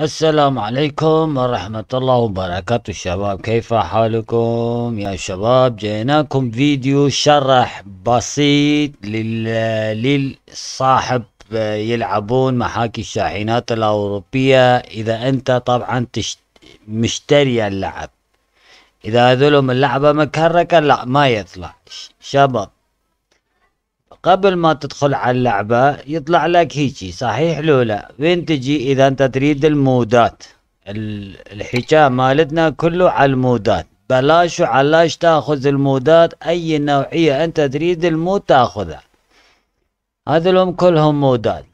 السلام عليكم ورحمة الله وبركاته شباب كيف حالكم يا شباب جيناكم فيديو شرح بسيط للصاحب آه، يلعبون محاكي الشاحنات الأوروبية إذا أنت طبعا مشتري اللعب إذا هذولهم اللعبة مكركة لا ما يطلع شباب قبل ما تدخل على اللعبة يطلع لك هيجي صحيح لو لا وين تجي اذا انت تريد المودات الحكاية مالتنا كله على المودات بلاش وعلاش تاخذ المودات اي نوعية انت تريد المود تاخذها هذولهم كلهم مودات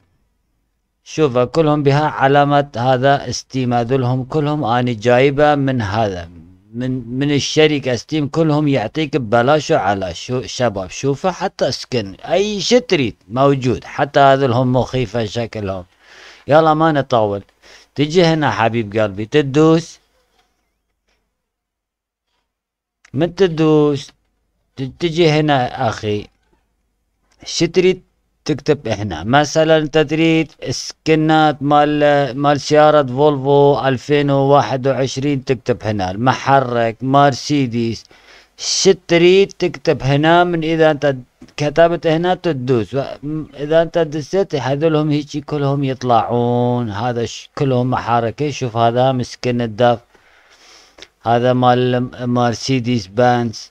شوف كلهم بها علامة هذا ستيم هذولهم كلهم اني جايبة من هذا من من الشركه ستيم كلهم يعطيك ببلاش على شو شباب شوفه حتى سكن اي شي تريد موجود حتى هذولهم مخيفه شكلهم يلا ما نطول تجي هنا حبيب قلبي تدوس من تدوس تجي هنا اخي شتريد تكتب هنا مثلا تدريد اسكنات مال مال سيارة فولفو 2021 تكتب هنا المحرك مرسيدس شتريد تكتب هنا من اذا انت كتبت هنا تدوس اذا انت دسيت هذولهم هيجي كلهم يطلعون هذا كلهم محرك شوف هذا مسكن الدف هذا مال مرسيدس بانز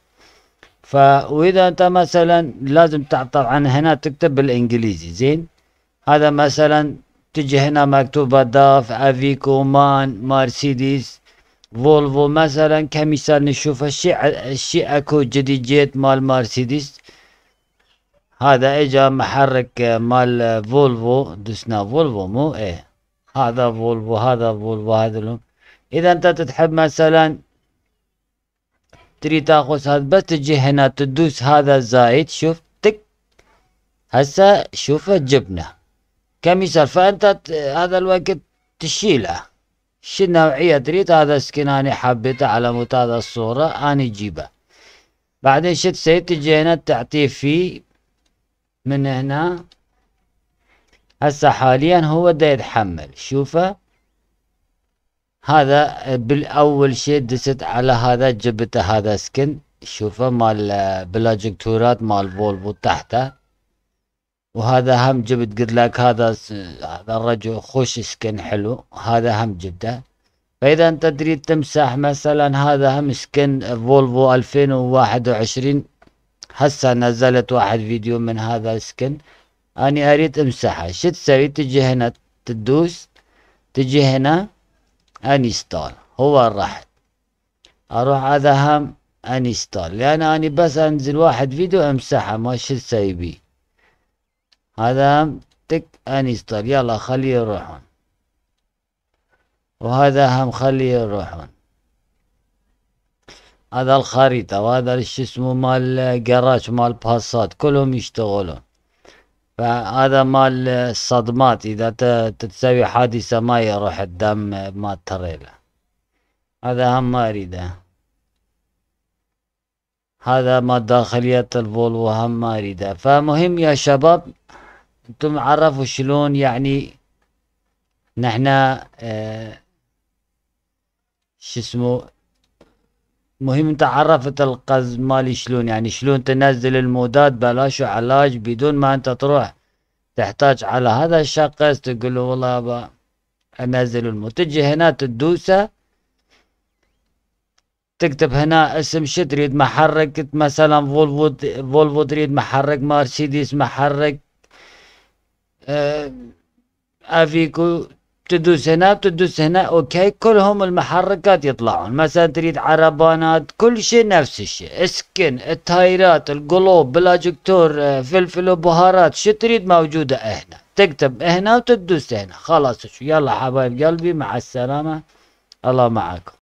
واذا انت مثلا لازم طبعا هنا تكتب بالانجليزي زين هذا مثلا تجي هنا مكتوبة داف افيكو مان مرسيدس فولفو مثلا كمثال نشوف الشيء الشيء اكو جديد جيت مال مرسيدس هذا اجا محرك مال فولفو دسنا فولفو مو ايه هذا فولفو هذا فولفو هذا لهم اذا انت تحب مثلا تريد تاخذ هذا بس تجي هنا تدوس هذا الزايد شوف تك هسه شوف جبنه كم يصير فانت هذا الوقت تشيله شو نوعية تريد هذا سكن أنا حبيته على مود هذا الصورة أنا جيبه بعدين شو تسوي تجي هنا تعطيه فيه من هنا هسه حاليا هو دا يتحمل شوفه هذا بالاول شيء دست على هذا جبت هذا سكن شوفه مال بلاجكتورات مال فولفو تحته وهذا هم جبت قلت لك هذا هذا الرجل خوش سكن حلو هذا هم جبته فاذا انت تريد تمسح مثلا هذا هم سكن فولفو 2021 هسه نزلت واحد فيديو من هذا السكن اني اريد امسحه شو تسوي تجي هنا تدوس تجي هنا أنستال هو راح أروح أذهب أنستال لأن أنا بس أنزل واحد فيديو أمسحه ما شو سايبيه هذا تك أنستال يلا خليه يروحون وهذا هم خليه يروحون هذا الخريطة وهذا شو اسمه مال جراج آه، مال باصات كلهم يشتغلون فهذا مال الصدمات اذا تتسوي حادثه ما يروح الدم ما تريله هذا هم ما اريده هذا ما داخلية الفولفو هم ما اريده فمهم يا شباب انتم عرفوا شلون يعني نحنا اه شو اسمه المهم انت عرفت القز مالي شلون يعني شلون تنزل المودات بلاش وعلاج بدون ما انت تروح تحتاج على هذا الشخص تقول له والله يابا انزل المود تجي هنا تدوسه تكتب هنا اسم شو تريد محرك مثلا فولفو فولفو تريد محرك مرسيدس محرك آه، افيكو تدوس هنا تدوس هنا اوكي كلهم المحركات يطلعون مثلا تريد عربانات كل شيء نفس الشيء اسكن التايرات القلوب بلاجكتور آه، فلفل وبهارات شو تريد موجودة هنا تكتب هنا وتدوس هنا خلاص يلا حبايب قلبي مع السلامة الله معاكم